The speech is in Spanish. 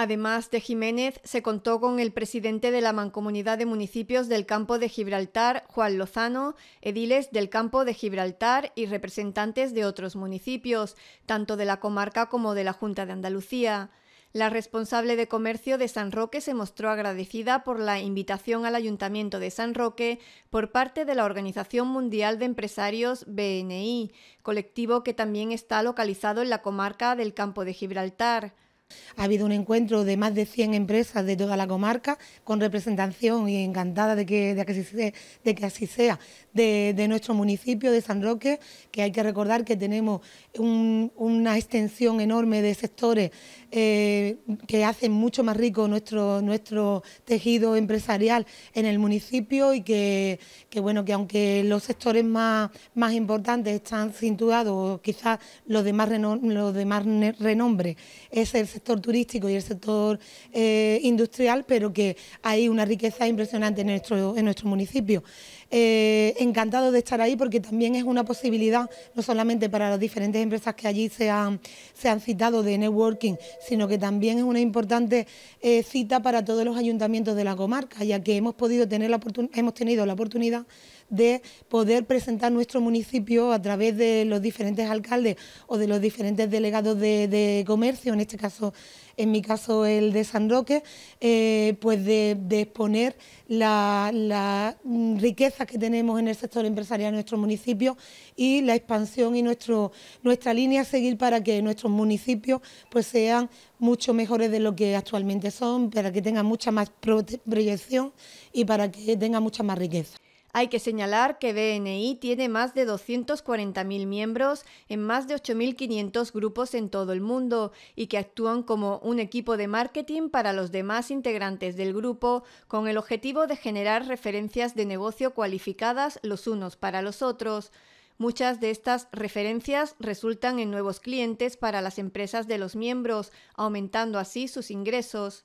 Además de Jiménez, se contó con el presidente de la Mancomunidad de Municipios del Campo de Gibraltar, Juan Lozano, ediles del Campo de Gibraltar y representantes de otros municipios, tanto de la comarca como de la Junta de Andalucía. La responsable de comercio de San Roque se mostró agradecida por la invitación al Ayuntamiento de San Roque por parte de la Organización Mundial de Empresarios BNI, colectivo que también está localizado en la comarca del Campo de Gibraltar. Ha habido un encuentro de más de 100 empresas de toda la comarca con representación y encantada de que, de que, así, sea, de, nuestro municipio de San Roque, que hay que recordar que tenemos una extensión enorme de sectores eh, que hacen mucho más rico nuestro, nuestro tejido empresarial en el municipio y que, bueno, que aunque los sectores más, más importantes están cinturados, quizás los de más, los de más renombre es el sector sector turístico y el sector eh, industrial, pero que hay una riqueza impresionante en nuestro, en nuestro municipio. Eh, encantado de estar ahí porque también es una posibilidad, no solamente para las diferentes empresas que allí se han, se han citado de networking, sino que también es una importante eh, cita para todos los ayuntamientos de la comarca, ya que hemos, podido tener la hemos tenido la oportunidad de poder presentar nuestro municipio a través de los diferentes alcaldes o de los diferentes delegados de comercio, en este caso en mi caso el de San Roque, eh, pues de, exponer la, la, riqueza que tenemos en el sector empresarial de nuestro municipio y la expansión y nuestro, nuestra línea a seguir para que nuestros municipios pues sean mucho mejores de lo que actualmente son, para que tengan mucha más proyección y para que tengan mucha más riqueza. Hay que señalar que BNI tiene más de 240.000 miembros en más de 8.500 grupos en todo el mundo y que actúan como un equipo de marketing para los demás integrantes del grupo con el objetivo de generar referencias de negocio cualificadas los unos para los otros. Muchas de estas referencias resultan en nuevos clientes para las empresas de los miembros, aumentando así sus ingresos.